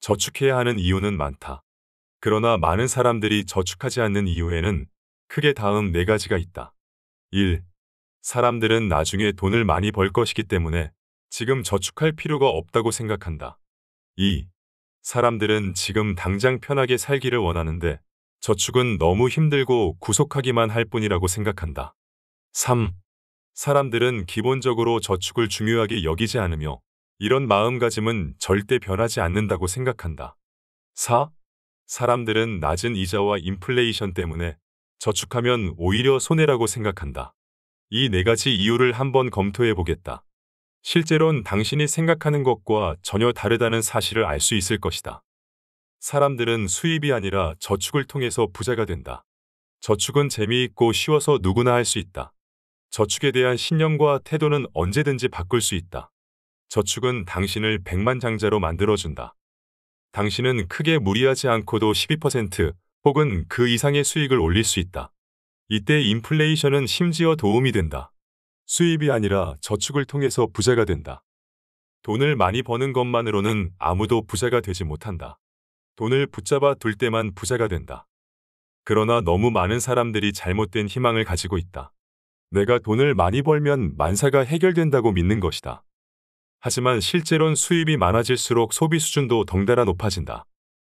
저축해야 하는 이유는 많다. 그러나 많은 사람들이 저축하지 않는 이유에는 크게 다음 네 가지가 있다. 1. 사람들은 나중에 돈을 많이 벌 것이기 때문에 지금 저축할 필요가 없다고 생각한다. 2. 사람들은 지금 당장 편하게 살기를 원하는데 저축은 너무 힘들고 구속하기만 할 뿐이라고 생각한다. 3. 사람들은 기본적으로 저축을 중요하게 여기지 않으며 이런 마음가짐은 절대 변하지 않는다고 생각한다. 4. 사람들은 낮은 이자와 인플레이션 때문에 저축하면 오히려 손해라고 생각한다. 이 네 가지 이유를 한번 검토해 보겠다. 실제론 당신이 생각하는 것과 전혀 다르다는 사실을 알 수 있을 것이다. 사람들은 수입이 아니라 저축을 통해서 부자가 된다. 저축은 재미있고 쉬워서 누구나 할 수 있다. 저축에 대한 신념과 태도는 언제든지 바꿀 수 있다. 저축은 당신을 백만장자로 만들어준다. 당신은 크게 무리하지 않고도 12% 혹은 그 이상의 수익을 올릴 수 있다. 이때 인플레이션은 심지어 도움이 된다. 수입이 아니라 저축을 통해서 부자가 된다. 돈을 많이 버는 것만으로는 아무도 부자가 되지 못한다. 돈을 붙잡아 둘 때만 부자가 된다. 그러나 너무 많은 사람들이 잘못된 희망을 가지고 있다. 내가 돈을 많이 벌면 만사가 해결된다고 믿는 것이다. 하지만 실제론 수입이 많아질수록 소비 수준도 덩달아 높아진다.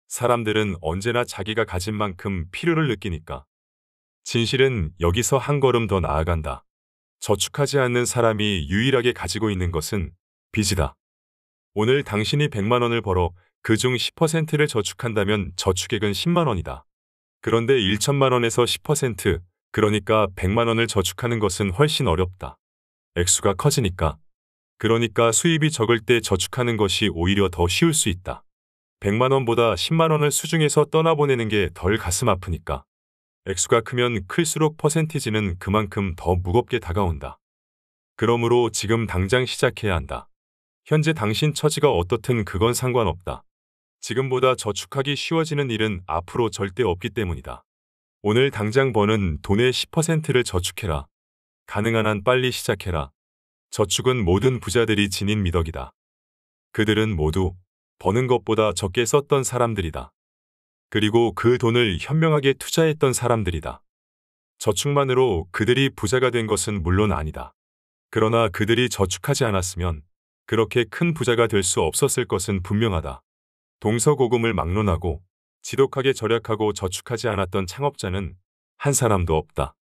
사람들은 언제나 자기가 가진 만큼 필요를 느끼니까. 진실은 여기서 한 걸음 더 나아간다. 저축하지 않는 사람이 유일하게 가지고 있는 것은 빚이다. 오늘 당신이 100만 원을 벌어 그중 10%를 저축한다면 저축액은 10만 원이다. 그런데 1천만 원에서 10%, 그러니까 100만 원을 저축하는 것은 훨씬 어렵다. 액수가 커지니까. 그러니까 수입이 적을 때 저축하는 것이 오히려 더 쉬울 수 있다. 100만 원보다 10만 원을 수중에서 떠나보내는 게 덜 가슴 아프니까. 액수가 크면 클수록 퍼센티지는 그만큼 더 무겁게 다가온다. 그러므로 지금 당장 시작해야 한다. 현재 당신 처지가 어떻든 그건 상관없다. 지금보다 저축하기 쉬워지는 일은 앞으로 절대 없기 때문이다. 오늘 당장 버는 돈의 10%를 저축해라. 가능한 한 빨리 시작해라. 저축은 모든 부자들이 지닌 미덕이다. 그들은 모두 버는 것보다 적게 썼던 사람들이다. 그리고 그 돈을 현명하게 투자했던 사람들이다. 저축만으로 그들이 부자가 된 것은 물론 아니다. 그러나 그들이 저축하지 않았으면 그렇게 큰 부자가 될 수 없었을 것은 분명하다. 동서고금을 막론하고 지독하게 절약하고 저축하지 않았던 창업자는 한 사람도 없다.